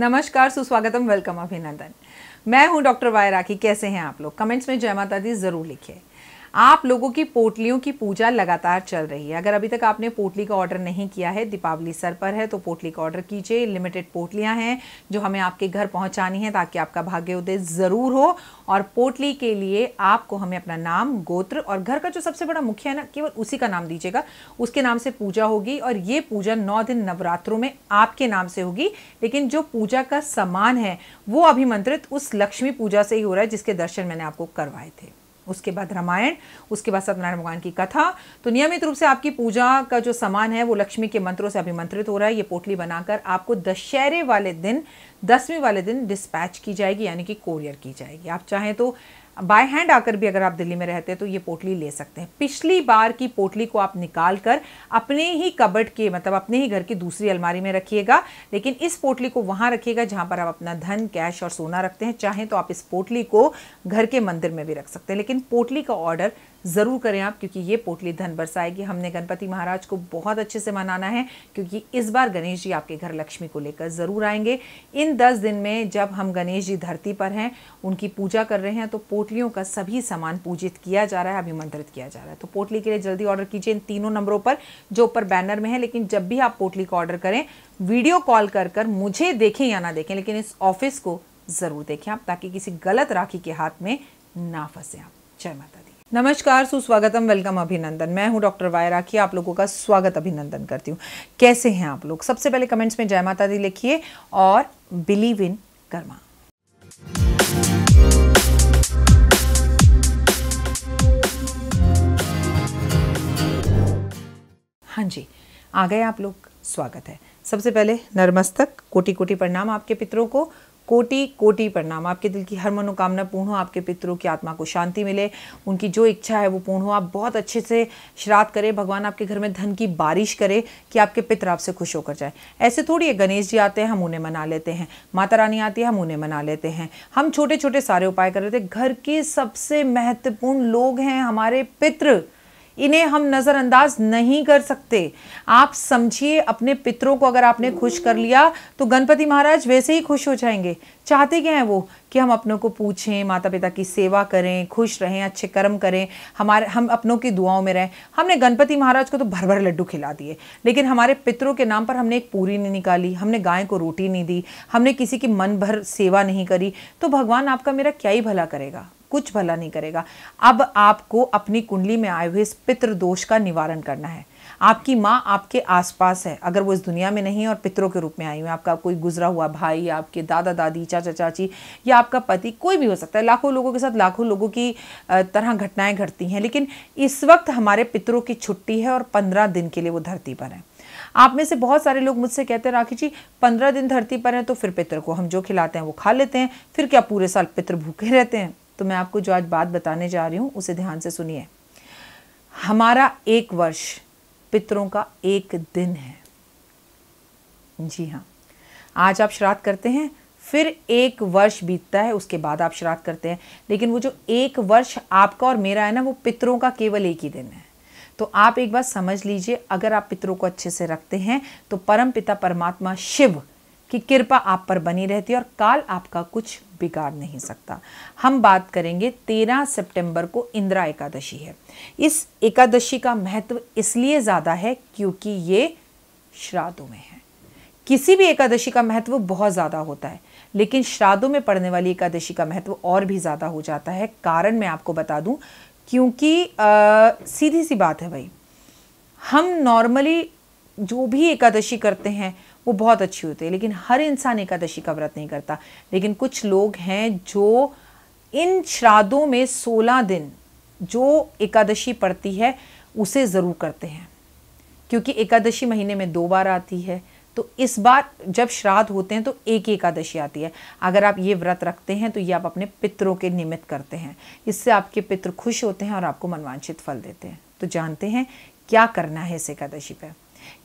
नमस्कार सुस्वागतम वेलकम अभिनंदन मैं हूं डॉक्टर वाय राखी कैसे हैं आप लोग कमेंट्स में जय माता दी ज़रूर लिखिए आप लोगों की पोटलियों की पूजा लगातार चल रही है अगर अभी तक आपने पोटली का ऑर्डर नहीं किया है दीपावली सर पर है तो पोटली का ऑर्डर कीजिए लिमिटेड पोटलियाँ हैं जो हमें आपके घर पहुँचानी है ताकि आपका भाग्य उदय ज़रूर हो और पोटली के लिए आपको हमें अपना नाम गोत्र और घर का जो सबसे बड़ा मुखिया है ना केवल उसी का नाम दीजिएगा उसके नाम से पूजा होगी और ये पूजा नौ दिन नवरात्रों में आपके नाम से होगी लेकिन जो पूजा का सामान है वो अभिमंत्रित उस लक्ष्मी पूजा से ही हो रहा है जिसके दर्शन मैंने आपको करवाए थे उसके बाद रामायण उसके बाद सत्यनारायण भगवान की कथा तो नियमित रूप से आपकी पूजा का जो सामान है वो लक्ष्मी के मंत्रों से अभिमंत्रित हो रहा है ये पोटली बनाकर आपको दशहरे वाले दिन दसवीं वाले दिन डिस्पैच की जाएगी यानी कि कोरियर की जाएगी आप चाहें तो बाय हैंड आकर भी अगर आप दिल्ली में रहते हैं तो ये पोटली ले सकते हैं पिछली बार की पोटली को आप निकाल कर अपने ही कबट के मतलब अपने ही घर की दूसरी अलमारी में रखिएगा लेकिन इस पोटली को वहाँ रखिएगा जहाँ पर आप अपना धन कैश और सोना रखते हैं चाहें तो आप इस पोटली को घर के मंदिर में भी रख सकते हैं लेकिन पोटली का ऑर्डर ज़रूर करें आप क्योंकि ये पोटली धन बरसाएगी हमने गणपति महाराज को बहुत अच्छे से मनाना है क्योंकि इस बार गणेश जी आपके घर लक्ष्मी को लेकर ज़रूर आएंगे इन दस दिन में जब हम गणेश जी धरती पर हैं उनकी पूजा कर रहे हैं तो पोट पोटलियों का सभी सामान पूजित किया जा रहा है अभिमंत्रित किया जा रहा है तो पोटली के लिए जल्दी ऑर्डर कीजिए इन तीनों नंबरों पर जो ऊपर बैनर में है लेकिन जब भी आप पोटली का ऑर्डर करें वीडियो कॉल कर कर मुझे देखें या ना देखें लेकिन इस ऑफिस को ज़रूर देखें आप ताकि किसी गलत राखी के हाथ में ना फंसे आप जय माता दी नमस्कार सुस्वागतम वेलकम अभिनंदन मैं हूं डॉक्टर वाय राखी आप लोगों का स्वागत अभिनंदन करती हूं कैसे हैं आप लोग सबसे पहले कमेंट्स में जय माता दी लिखिए और बिलीव इन कर्मा हाँ जी आ गए आप लोग स्वागत है सबसे पहले नरमस्तक कोटि कोटि प्रणाम आपके पितरों को कोटि कोटि प्रणाम आपके दिल की हर मनोकामना पूर्ण हो आपके पितरों की आत्मा को शांति मिले उनकी जो इच्छा है वो पूर्ण हो आप बहुत अच्छे से श्राद्ध करें भगवान आपके घर में धन की बारिश करे कि आपके पितर आपसे खुश होकर जाए ऐसे थोड़ी है गणेश जी आते हैं हम उन्हें मना लेते हैं माता रानी आती है हम उन्हें मना लेते हैं हम छोटे छोटे सारे उपाय कर रहे थे घर के सबसे महत्वपूर्ण लोग हैं हमारे पितृ इन्हें हम नज़रअंदाज नहीं कर सकते आप समझिए अपने पितरों को अगर आपने खुश कर लिया तो गणपति महाराज वैसे ही खुश हो जाएंगे चाहते क्या हैं वो कि हम अपनों को पूछें माता पिता की सेवा करें खुश रहें अच्छे कर्म करें हमारे हम अपनों की दुआओं में रहें हमने गणपति महाराज को तो भर भर लड्डू खिला दिए लेकिन हमारे पितरों के नाम पर हमने एक पूरी नहीं निकाली हमने गाय को रोटी नहीं दी हमने किसी की मन भर सेवा नहीं करी तो भगवान आपका मेरा क्या ही भला करेगा कुछ भला नहीं करेगा अब आपको अपनी कुंडली में आए हुए इस पितृ दोष का निवारण करना है आपकी माँ आपके आसपास है अगर वो इस दुनिया में नहीं है और पितरों के रूप में आई हुई आपका कोई गुजरा हुआ भाई आपके दादा दादी चाचा चाची या आपका पति कोई भी हो सकता है लाखों लोगों के साथ लाखों लोगों की तरह घटनाएं घटती हैं लेकिन इस वक्त हमारे पितरों की छुट्टी है और पंद्रह दिन के लिए वो धरती पर है आप में से बहुत सारे लोग मुझसे कहते हैं राखी जी पंद्रह दिन धरती पर हैं तो फिर पितर को हम जो खिलाते हैं वो खा लेते हैं फिर क्या पूरे साल पितर भूखे रहते हैं तो मैं आपको जो आज बात बताने जा रही हूँ उसे ध्यान से सुनिए हमारा एक वर्ष पितरों का एक दिन है जी हाँ आज आप श्राद्ध करते हैं फिर एक वर्ष बीतता है उसके बाद आप श्राद्ध करते हैं लेकिन वो जो एक वर्ष आपका और मेरा है ना वो पितरों का केवल एक ही दिन है तो आप एक बार समझ लीजिए अगर आप पितरों को अच्छे से रखते हैं तो परम पिता परमात्मा शिव कि कृपा आप पर बनी रहती है और काल आपका कुछ बिगाड़ नहीं सकता हम बात करेंगे तेरह सितंबर को इंदिरा एकादशी है इस एकादशी का महत्व इसलिए ज़्यादा है क्योंकि ये श्राद्धों में है किसी भी एकादशी का महत्व बहुत ज़्यादा होता है लेकिन श्राद्धों में पड़ने वाली एकादशी का महत्व और भी ज़्यादा हो जाता है कारण मैं आपको बता दूं क्योंकि आ, सीधी सी बात है भाई हम नॉर्मली जो भी एकादशी करते हैं वो बहुत अच्छी होती है लेकिन हर इंसान एकादशी का व्रत नहीं करता लेकिन कुछ लोग हैं जो इन श्राद्धों में सोलह दिन जो एकादशी पड़ती है उसे ज़रूर करते हैं क्योंकि एकादशी महीने में दो बार आती है तो इस बार जब श्राद्ध होते हैं तो एक ही एकादशी आती है अगर आप ये व्रत रखते हैं तो ये आप अपने पितरों के निमित्त करते हैं इससे आपके पितर खुश होते हैं और आपको मनवांछित फल देते हैं तो जानते हैं क्या करना है इस एकादशी पर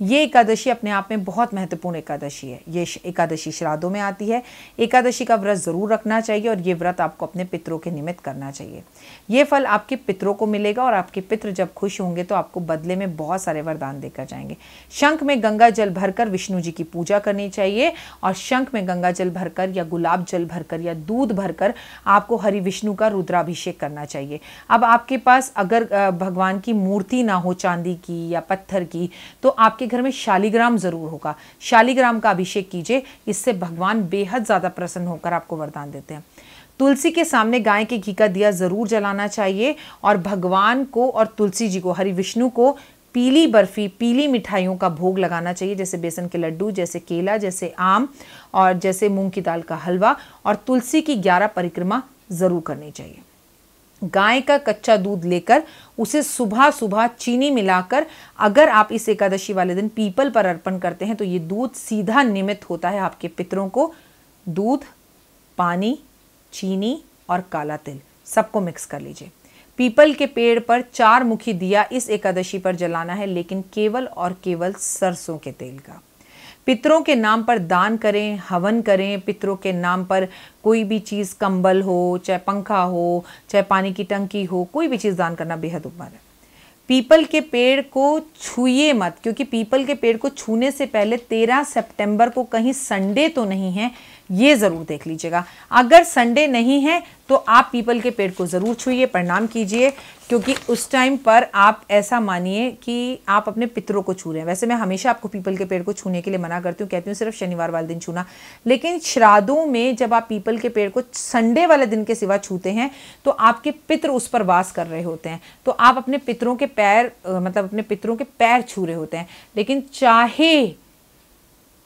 ये एकादशी अपने आप में बहुत महत्वपूर्ण एकादशी है ये एकादशी श्राद्धों में आती है एकादशी का व्रत ज़रूर रखना चाहिए और ये व्रत आपको अपने पितरों के निमित्त करना चाहिए ये फल आपके पितरों को मिलेगा और आपके पितृ जब खुश होंगे तो आपको बदले में बहुत सारे वरदान देकर जाएंगे शंख में गंगा जल भरकर विष्णु जी की पूजा करनी चाहिए और शंख में गंगा जल भरकर या गुलाब जल भरकर या दूध भरकर आपको हरि विष्णु का रुद्राभिषेक करना चाहिए अब आपके पास अगर भगवान की मूर्ति ना हो चांदी की या पत्थर की तो आप आपके घर में शालीग्राम जरूर होगा शालीग्राम का अभिषेक कीजिए इससे भगवान बेहद ज़्यादा प्रसन्न होकर आपको वरदान देते हैं तुलसी के सामने गाय के घी का दिया ज़रूर जलाना चाहिए और भगवान को और तुलसी जी को हरि विष्णु को पीली बर्फ़ी पीली मिठाइयों का भोग लगाना चाहिए जैसे बेसन के लड्डू जैसे केला जैसे आम और जैसे मूंग की दाल का हलवा और तुलसी की ग्यारह परिक्रमा ज़रूर करनी चाहिए गाय का कच्चा दूध लेकर उसे सुबह सुबह चीनी मिलाकर अगर आप इस एकादशी वाले दिन पीपल पर अर्पण करते हैं तो ये दूध सीधा निमित होता है आपके पितरों को दूध पानी चीनी और काला तिल सबको मिक्स कर लीजिए पीपल के पेड़ पर चार मुखी दिया इस एकादशी पर जलाना है लेकिन केवल और केवल सरसों के तेल का पितरों के नाम पर दान करें हवन करें पितरों के नाम पर कोई भी चीज़ कंबल हो चाहे पंखा हो चाहे पानी की टंकी हो कोई भी चीज़ दान करना बेहद उपमान है पीपल के पेड़ को छूए मत क्योंकि पीपल के पेड़ को छूने से पहले तेरह सितंबर को कहीं संडे तो नहीं है ये ज़रूर देख लीजिएगा अगर संडे नहीं है तो आप पीपल के पेड़ को ज़रूर छूइए प्रणाम कीजिए क्योंकि उस टाइम पर आप ऐसा मानिए कि आप अपने पितरों को छू रहे हैं वैसे मैं हमेशा आपको पीपल के पेड़ को छूने के लिए मना करती हूँ कहती हूँ सिर्फ शनिवार वाले दिन छूना लेकिन श्राद्धों में जब आप पीपल के पेड़ को संडे वाले दिन के सिवा छूते हैं तो आपके पितर उस पर वास कर रहे होते हैं तो आप अपने पितरों के पैर मतलब अपने पितरों के पैर छू रहे होते हैं लेकिन चाहे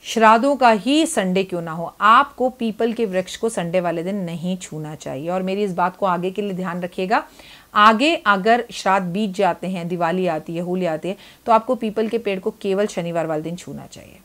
श्राद्धों का ही संडे क्यों ना हो आपको पीपल के वृक्ष को संडे वाले दिन नहीं छूना चाहिए और मेरी इस बात को आगे के लिए ध्यान रखिएगा आगे अगर श्राद्ध बीत जाते हैं दिवाली आती है होली आती है तो आपको पीपल के पेड़ को केवल शनिवार वाले दिन छूना चाहिए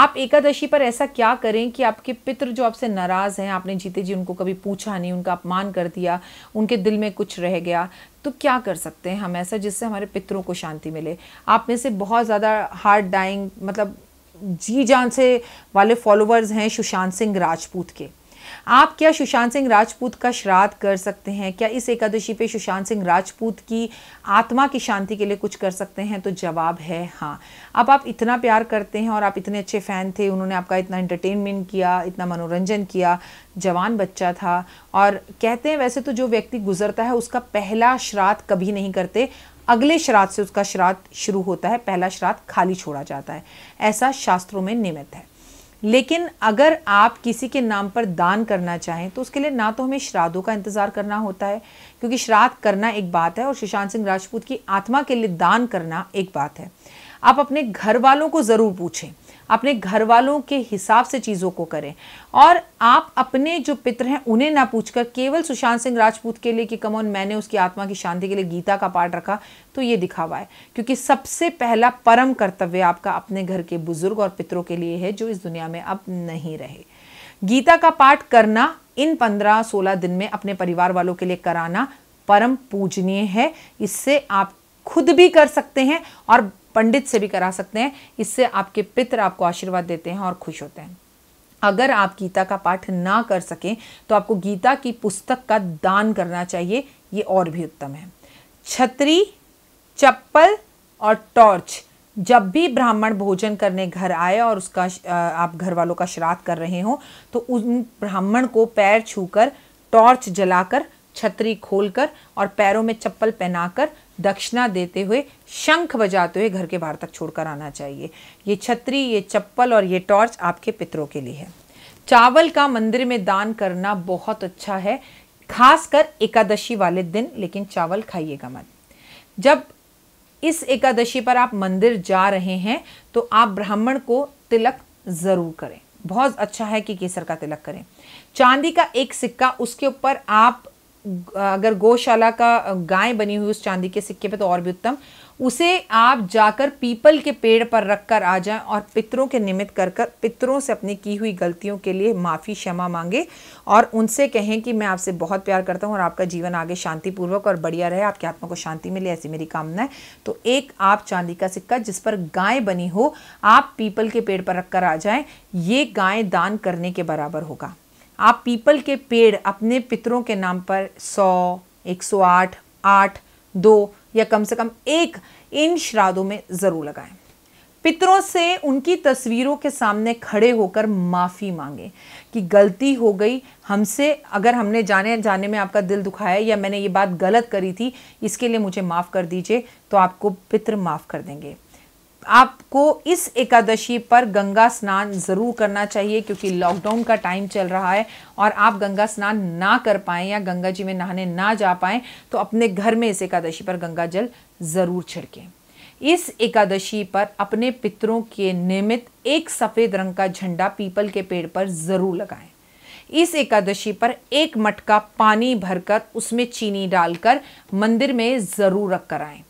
आप एकादशी पर ऐसा क्या करें कि आपके पितृ जो आपसे नाराज़ हैं आपने जीते जी उनको कभी पूछा नहीं उनका अपमान कर दिया उनके दिल में कुछ रह गया तो क्या कर सकते हैं हम ऐसा जिससे हमारे पितरों को शांति मिले आप में से बहुत ज़्यादा हार्ड डाइंग मतलब जी जान से वाले फॉलोवर्स हैं सुशांत सिंह राजपूत के आप क्या सुशांत सिंह राजपूत का श्राद्ध कर सकते हैं क्या इस एकादशी पे सुशांत सिंह राजपूत की आत्मा की शांति के लिए कुछ कर सकते हैं तो जवाब है हाँ अब आप इतना प्यार करते हैं और आप इतने अच्छे फ़ैन थे उन्होंने आपका इतना एंटरटेनमेंट किया इतना मनोरंजन किया जवान बच्चा था और कहते हैं वैसे तो जो व्यक्ति गुजरता है उसका पहला श्राद्ध कभी नहीं करते अगले श्राद्ध से उसका श्राद्ध शुरू होता है पहला श्राद्ध खाली छोड़ा जाता है ऐसा शास्त्रों में निमित्त है लेकिन अगर आप किसी के नाम पर दान करना चाहें तो उसके लिए ना तो हमें श्राद्धों का इंतज़ार करना होता है क्योंकि श्राद्ध करना एक बात है और सुशांत सिंह राजपूत की आत्मा के लिए दान करना एक बात है आप अपने घर वालों को ज़रूर पूछें अपने घर वालों के हिसाब से चीज़ों को करें और आप अपने जो पितर हैं उन्हें ना पूछकर केवल सुशांत सिंह राजपूत के लिए कि कमौन मैंने उसकी आत्मा की शांति के लिए गीता का पाठ रखा तो ये दिखावा है क्योंकि सबसे पहला परम कर्तव्य आपका अपने घर के बुजुर्ग और पितरों के लिए है जो इस दुनिया में अब नहीं रहे गीता का पाठ करना इन पंद्रह सोलह दिन में अपने परिवार वालों के लिए कराना परम पूजनीय है इससे आप खुद भी कर सकते हैं और पंडित से भी करा सकते हैं इससे आपके पितर आपको आशीर्वाद देते हैं और खुश होते हैं अगर आप गीता का पाठ ना कर सकें तो आपको गीता की पुस्तक का दान करना चाहिए ये और भी उत्तम है छतरी चप्पल और टॉर्च जब भी ब्राह्मण भोजन करने घर आए और उसका आप घर वालों का श्राद्ध कर रहे हो तो उन ब्राह्मण को पैर छूकर टॉर्च जलाकर छतरी खोलकर और पैरों में चप्पल पहनाकर दक्षिणा देते हुए शंख बजाते हुए घर के बाहर तक छोड़कर आना चाहिए ये छतरी ये चप्पल और ये टॉर्च आपके पितरों के लिए है चावल का मंदिर में दान करना बहुत अच्छा है खासकर एकादशी वाले दिन लेकिन चावल खाइएगा मत जब इस एकादशी पर आप मंदिर जा रहे हैं तो आप ब्राह्मण को तिलक ज़रूर करें बहुत अच्छा है कि केसर का तिलक करें चांदी का एक सिक्का उसके ऊपर आप अगर गौशाला का गाय बनी हुई उस चांदी के सिक्के पे तो और भी उत्तम उसे आप जाकर पीपल के पेड़ पर रखकर आ जाएं और पितरों के निमित्त कर कर पितरों से अपनी की हुई गलतियों के लिए माफ़ी क्षमा मांगे और उनसे कहें कि मैं आपसे बहुत प्यार करता हूं और आपका जीवन आगे शांतिपूर्वक और बढ़िया रहे आपकी आत्मा को शांति मिले ऐसी मेरी कामना है तो एक आप चांदी का सिक्का जिस पर गाय बनी हो आप पीपल के पेड़ पर रखकर आ जाएं ये गाय दान करने के बराबर होगा आप पीपल के पेड़ अपने पितरों के नाम पर सौ एक सौ आठ आठ दो या कम से कम एक इन श्राद्धों में ज़रूर लगाएं पितरों से उनकी तस्वीरों के सामने खड़े होकर माफ़ी मांगे कि गलती हो गई हमसे अगर हमने जाने जाने में आपका दिल दुखाया या मैंने ये बात गलत करी थी इसके लिए मुझे माफ़ कर दीजिए तो आपको पितर माफ़ कर देंगे आपको इस एकादशी पर गंगा स्नान ज़रूर करना चाहिए क्योंकि लॉकडाउन का टाइम चल रहा है और आप गंगा स्नान ना कर पाएँ या गंगा जी में नहाने ना जा पाएँ तो अपने घर में इस एकादशी पर गंगा जल ज़रूर छिड़कें इस एकादशी पर अपने पितरों के निमित्त एक सफ़ेद रंग का झंडा पीपल के पेड़ पर ज़रूर लगाएं इस एकादशी पर एक मटका पानी भरकर उसमें चीनी डालकर मंदिर में ज़रूर रख कर आएँ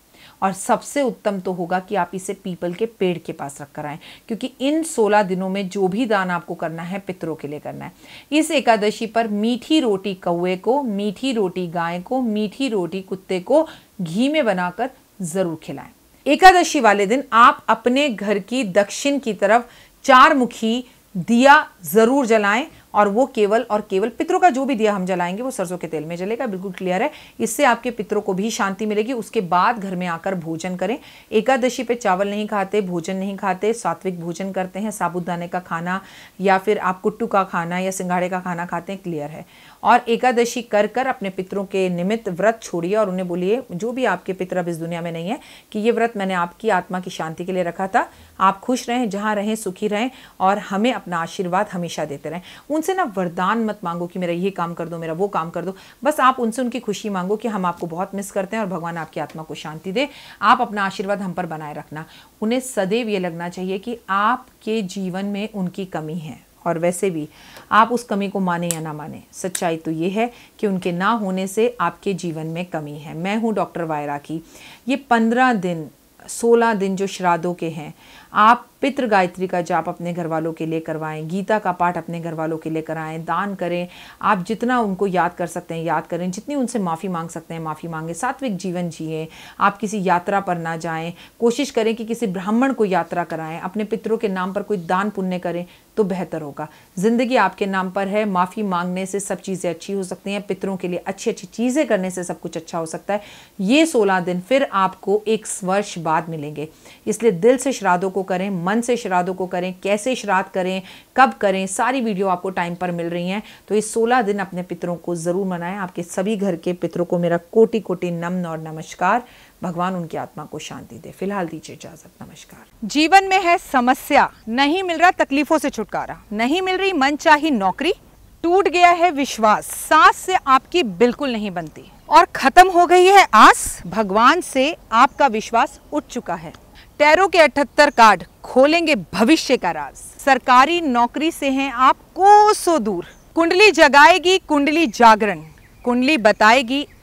और सबसे उत्तम तो होगा कि आप इसे पीपल के पेड़ के पास रख कर आएँ क्योंकि इन सोलह दिनों में जो भी दान आपको करना है पितरों के लिए करना है इस एकादशी पर मीठी रोटी कौए को मीठी रोटी गाय को मीठी रोटी कुत्ते को घी में बनाकर ज़रूर खिलाएं एकादशी वाले दिन आप अपने घर की दक्षिण की तरफ चार मुखी दिया ज़रूर जलाएं और वो केवल और केवल पितरों का जो भी दिया हम जलाएंगे वो सरसों के तेल में जलेगा बिल्कुल क्लियर है इससे आपके पितरों को भी शांति मिलेगी उसके बाद घर में आकर भोजन करें एकादशी पे चावल नहीं खाते भोजन नहीं खाते सात्विक भोजन करते हैं साबुदाने का खाना या फिर आप कुट्टू का खाना या सिंघाड़े का खाना खाते हैं क्लियर है और एकादशी कर कर अपने पितरों के निमित्त व्रत छोड़िए और उन्हें बोलिए जो भी आपके पितर अब इस दुनिया में नहीं है कि ये व्रत मैंने आपकी आत्मा की शांति के लिए रखा था आप खुश रहें जहाँ रहें सुखी रहें और हमें अपना आशीर्वाद हमेशा देते रहें उनसे ना वरदान मत मांगो कि मेरा ये काम कर दो मेरा वो काम कर दो बस आप उनसे उनकी खुशी मांगो कि हम आपको बहुत मिस करते हैं और भगवान आपकी आत्मा को शांति दे आप अपना आशीर्वाद हम पर बनाए रखना उन्हें सदैव ये लगना चाहिए कि आपके जीवन में उनकी कमी है और वैसे भी आप उस कमी को माने या ना माने सच्चाई तो ये है कि उनके ना होने से आपके जीवन में कमी है मैं हूँ डॉक्टर वायरा की ये पंद्रह दिन सोलह दिन जो श्राद्धों के हैं आप पितृ गायत्री का जाप अपने घर वालों के लिए करवाएं गीता का पाठ अपने घर वालों के लिए कराएं दान करें आप जितना उनको याद कर सकते हैं याद करें जितनी उनसे माफ़ी मांग सकते हैं माफ़ी मांगें सात्विक जीवन जिए आप किसी यात्रा पर ना जाएं कोशिश करें कि किसी ब्राह्मण को यात्रा कराएं अपने पितरों के नाम पर कोई दान पुण्य करें तो बेहतर होगा ज़िंदगी आपके नाम पर है माफ़ी मांगने से सब चीज़ें अच्छी हो सकती हैं पितरों के लिए अच्छी अच्छी चीज़ें करने से सब कुछ अच्छा हो सकता है ये सोलह दिन फिर आपको एक वर्ष बाद मिलेंगे इसलिए दिल से श्राद्धों को करें मन से श्राद्धों को करें कैसे श्राद्ध करें कब करें सारी वीडियो आपको टाइम पर मिल रही है तो इस सोलह दिन अपने पितरों को ज़रूर मनाएं आपके सभी घर के पितरों को मेरा कोटि कोटि नमन और नमस्कार भगवान उनकी आत्मा को शांति दे फिलहाल दीजिए इजाजत नमस्कार जीवन में है समस्या नहीं मिल रहा तकलीफों से छुटकारा नहीं मिल रही मन चाही नौकरी टूट गया है विश्वास सांस से आपकी बिल्कुल नहीं बनती और खत्म हो गई है आस भगवान से आपका विश्वास उठ चुका है टैरो के अठहत्तर कार्ड खोलेंगे भविष्य का राज सरकारी नौकरी से हैं आप कोसों दूर कुंडली जगाएगी कुंडली जागरण कुंडली बताएगी